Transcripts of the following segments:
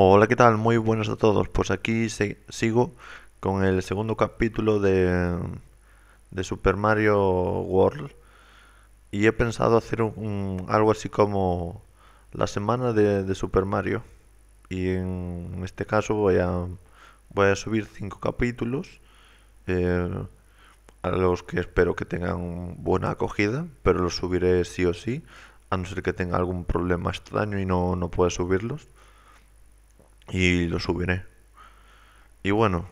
Hola, ¿qué tal? Muy buenos a todos. Pues aquí sigo con el segundo capítulo de, Super Mario World. Y he pensado hacer algo así como la semana de, Super Mario. Y en este caso voy a, voy a subir cinco capítulos. Eh, a los que espero que tengan buena acogida, pero los subiré sí o sí, a no ser que tenga algún problema extraño y no, no pueda subirlos y lo subiré. Y bueno,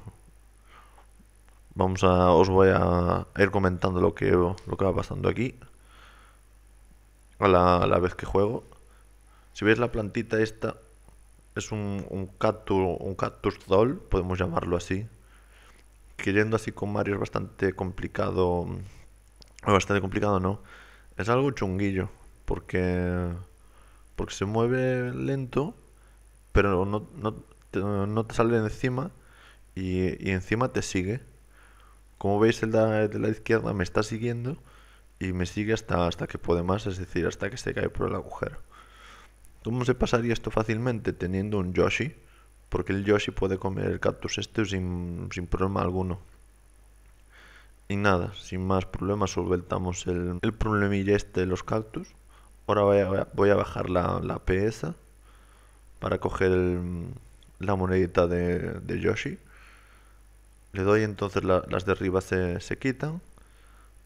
vamos a os voy a ir comentando lo que lo que va pasando aquí a la, la vez que juego. Si veis la plantita esta es un, un cactus un cactus doll, podemos llamarlo así. yendo así con Mario es bastante complicado, bastante complicado, no. Es algo chunguillo porque porque se mueve lento pero no, no, te, no sale encima y, encima te sigue. Como veis, el de, la izquierda me está siguiendo y me sigue hasta, hasta que puede más, es decir, hasta que se cae por el agujero. ¿Cómo se pasaría esto fácilmente? Teniendo un Yoshi, porque el Yoshi puede comer el cactus este sin, problema alguno. Y nada, sin más problemas solventamos el, el problemilla este de los cactus. Ahora voy a, bajar la, la para coger la monedita de, Yoshi. Le doy entonces las de arriba se, se, quitan,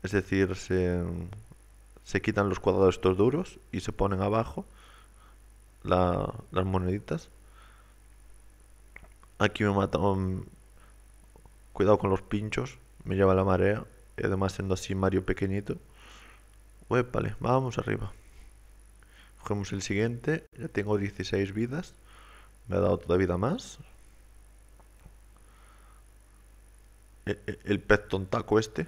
es decir, se, quitan los cuadrados estos duros y se ponen abajo las moneditas. Aquí me mata, um, cuidado con los pinchos, me lleva la marea, y además siendo así Mario pequeñito. vale, vamos arriba. Cogemos el siguiente. Ya tengo 16 vidas. Me ha dado otra vida más. El, e, el pez tontaco este.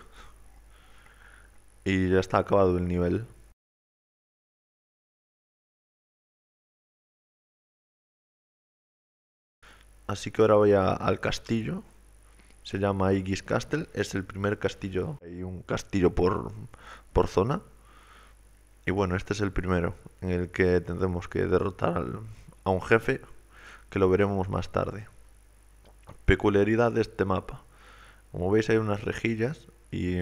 Y ya está acabado el nivel. Así que ahora voy al castillo. Se llama Iggy's Castle. Es el primer castillo. Hay un castillo por zona. Y bueno, este es el primero en el que tendremos que derrotar a un jefe que lo veremos más tarde. Peculiaridad de este mapa. Como veis hay unas rejillas y,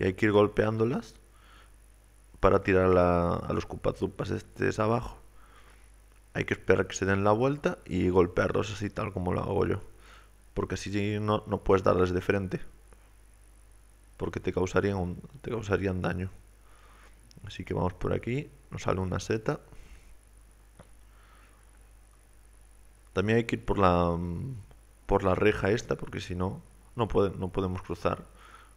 hay que ir golpeándolas para tirar a, a los cupazupas de abajo. Hay que esperar que se den la vuelta y golpearlos así tal como lo hago yo. Porque así no, no puedes darles de frente. Porque te causarían, un, te causarían daño. Así que vamos por aquí, nos sale una seta. También hay que ir por la, mm, por la reja esta, porque si no, no, no podemos cruzar.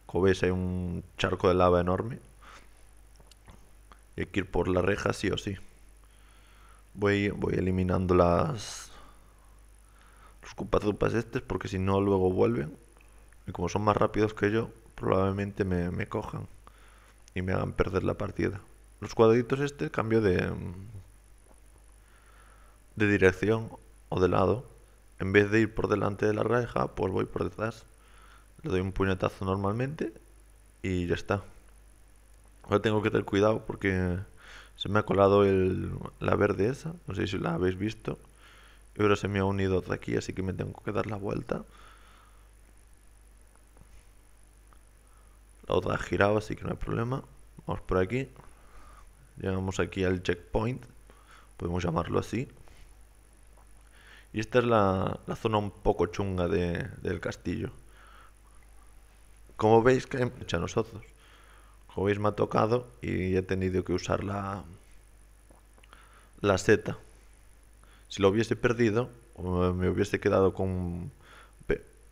Como veis, hay un charco de lava enorme. Y hay que ir por la reja sí o sí. Voy, voy eliminando las... Los cupazupas estos, porque si no, luego vuelven. Y como son más rápidos que yo, probablemente me, me cojan y me hagan perder la partida. Los cuadraditos este cambio de, mm, de dirección o de lado. En vez de ir por delante de la reja, pues voy por detrás. Le doy un puñetazo normalmente y ya está. Ahora tengo que tener cuidado porque se me ha colado el, la verde esa. No sé si la habéis visto. Y ahora se me ha unido otra aquí, así que me tengo que dar la vuelta. La otra giraba, así que no hay problema. Vamos por aquí. Llegamos aquí al checkpoint. Podemos llamarlo así. Y esta es la, zona un poco chunga del castillo. Como veis que nosotros. Como veis me ha tocado y he tenido que usar la, la seta. Si lo hubiese perdido, me hubiese quedado con...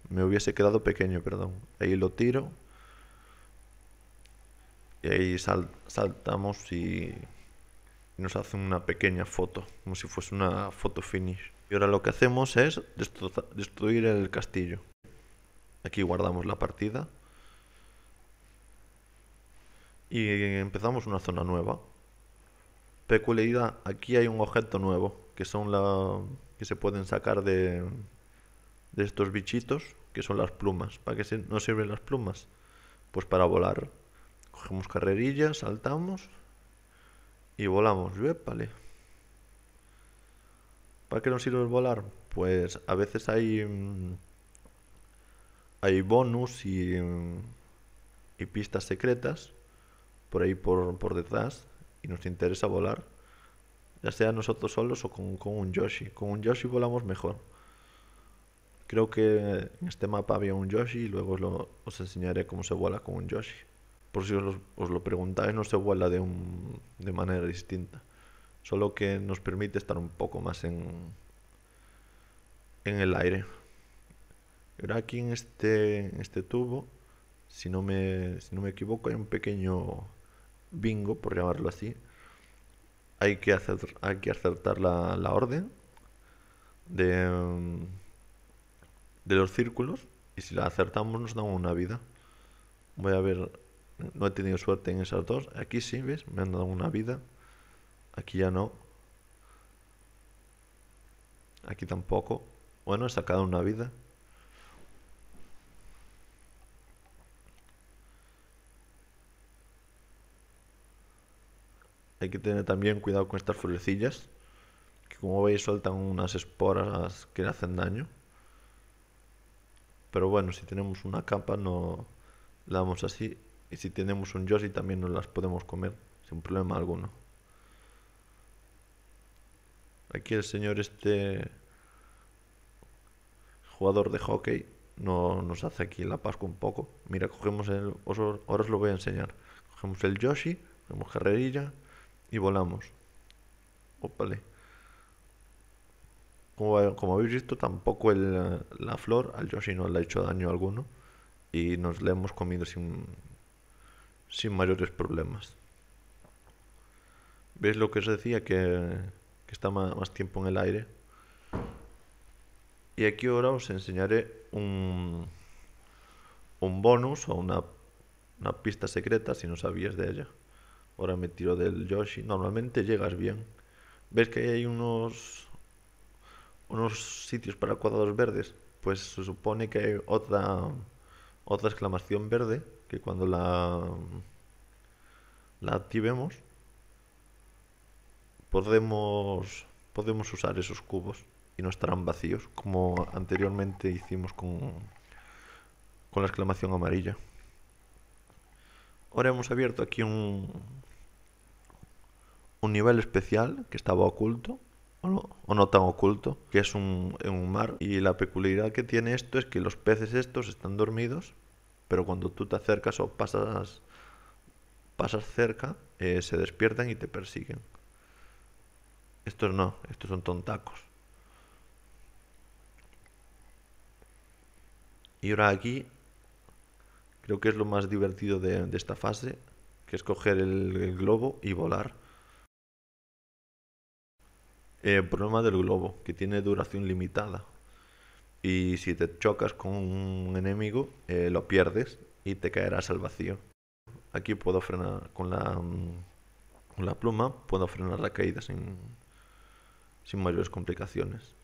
Me hubiese quedado pequeño, perdón. Ahí lo tiro. Y ahí saltamos y nos hacen una pequeña foto, como si fuese una foto finish. Y ahora lo que hacemos es destruir el castillo. Aquí guardamos la partida. Y empezamos una zona nueva. Peculiaridad, aquí hay un objeto nuevo, que son que se pueden sacar de, de estos bichitos, que son las plumas. ¿Para qué nos sirven las plumas? Pues para volar. Cogemos carrerilla, saltamos y volamos. Vale. ¿Para qué nos sirve volar? Pues a veces hay, mm, hay bonus mm, y, pistas secretas por ahí por, por detrás y nos interesa volar, ya sea nosotros solos o con, un Yoshi. Con un Yoshi volamos mejor. Creo que en este mapa había un Yoshi y luego os, os enseñaré cómo se vuela con un Yoshi por si os lo, os lo preguntáis, vuela se de, un, de manera distinta. Solo que nos permite estar un poco más en, en el aire. Ahora aquí en este, este tubo, si no, me, si no me equivoco, hay un pequeño bingo, por llamarlo así. Hay que, hacer, hay que acertar la, orden de, de los círculos y si la acertamos nos damos una vida. Voy a ver no he tenido suerte en esas dos. Aquí sí, ¿ves? Me han dado una vida. Aquí ya no. Aquí tampoco. Bueno, he sacado una vida. Hay que tener también cuidado con estas florecillas, que como veis sueltan unas esporas que le hacen daño. Pero bueno, si tenemos una capa no la vamos así y si tenemos un Yoshi también nos las podemos comer sin problema alguno. Aquí el señor este jugador de hockey no, nos hace aquí la Pascua un poco. Mira, cogemos el... ahora os lo voy a enseñar. Cogemos el Yoshi, cogemos carrerilla y volamos. Ópale. Como, como, habéis visto, tampoco la flor al Yoshi no le ha hecho daño alguno. Y nos la hemos comido sin, sin mayores problemas. ¿Ves lo que os decía? Que, está más, tiempo en el aire. Y aquí ahora os enseñaré un, un bonus o una, pista secreta si no sabías de ella. Ahora me tiro del Yoshi. Normalmente llegas bien. ¿Ves que hay unos, unos sitios para cuadrados verdes? Pues se supone que hay otra, otra exclamación verde que cuando la, activemos podemos, podemos usar esos cubos y no estarán vacíos, como anteriormente hicimos con, con la exclamación amarilla. Ahora hemos abierto aquí un, un nivel especial que estaba oculto o no, tan oculto, que es un, un mar. Y la peculiaridad que tiene esto es que los peces estos están dormidos pero cuando tú te acercas o pasas, pasas cerca, eh, se despiertan y te persiguen. Estos no, estos son tontacos. Y ahora aquí creo que es lo más divertido de, esta fase, que es coger el, globo y volar. Eh, el problema del globo, que tiene duración limitada. Y si te chocas con un enemigo, eh, lo pierdes y te caerás al vacío. Aquí puedo frenar con la, mm, la pluma, puedo frenar la caída sin, sin mayores complicaciones.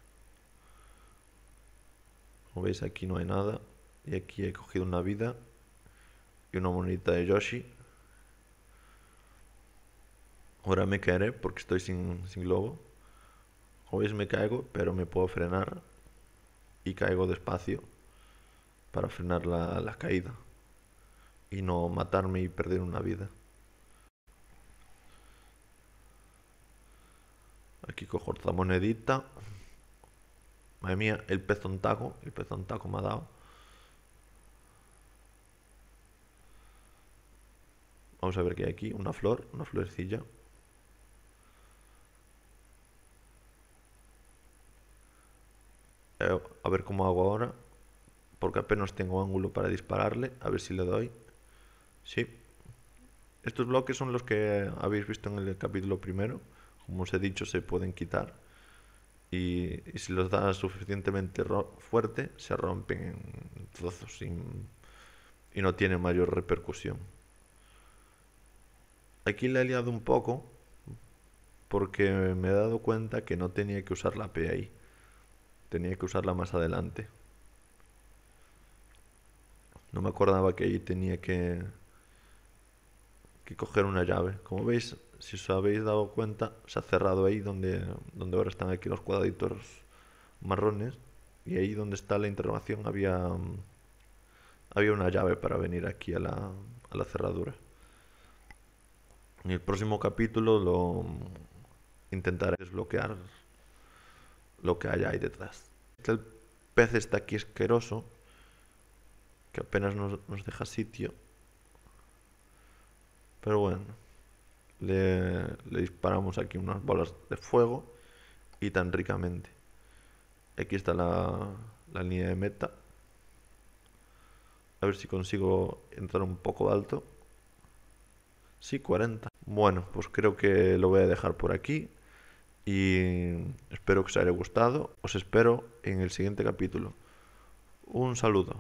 Como veis aquí no hay nada. Y aquí he cogido una vida y una monita de Yoshi. Ahora me caeré porque estoy sin, sin globo. Como veis me caigo, pero me puedo frenar y caigo despacio para frenar la, la caída y no matarme y perder una vida. Aquí cojo otra monedita. Madre mía, el pezón taco, el pezón taco me ha dado. Vamos a ver qué hay aquí. Una flor, una florecilla. A ver cómo hago ahora. Porque apenas tengo ángulo para dispararle. A ver si le doy. Sí. Estos bloques son los que habéis visto en el capítulo primero. Como os he dicho, se pueden quitar. Y, si los da suficientemente fuerte, se rompen en trozos y, no tiene mayor repercusión. Aquí le he liado un poco porque me he dado cuenta que no tenía que usar la PI. Tenía que usarla más adelante. No me acordaba que ahí tenía que, que coger una llave. Como veis, si os habéis dado cuenta, se ha cerrado ahí donde, donde ahora están aquí los cuadraditos marrones. Y ahí donde está la interrogación había, había una llave para venir aquí a la, a la cerradura. En el próximo capítulo lo intentaré desbloquear lo que haya ahí detrás. El pez está aquí asqueroso, que apenas nos, deja sitio. Pero bueno, le, disparamos aquí unas bolas de fuego y tan ricamente. Aquí está la, la línea de meta. A ver si consigo entrar un poco alto. Sí, 40. Bueno, pues creo que lo voy a dejar por aquí y espero que os haya gustado. Os espero en el siguiente capítulo. Un saludo.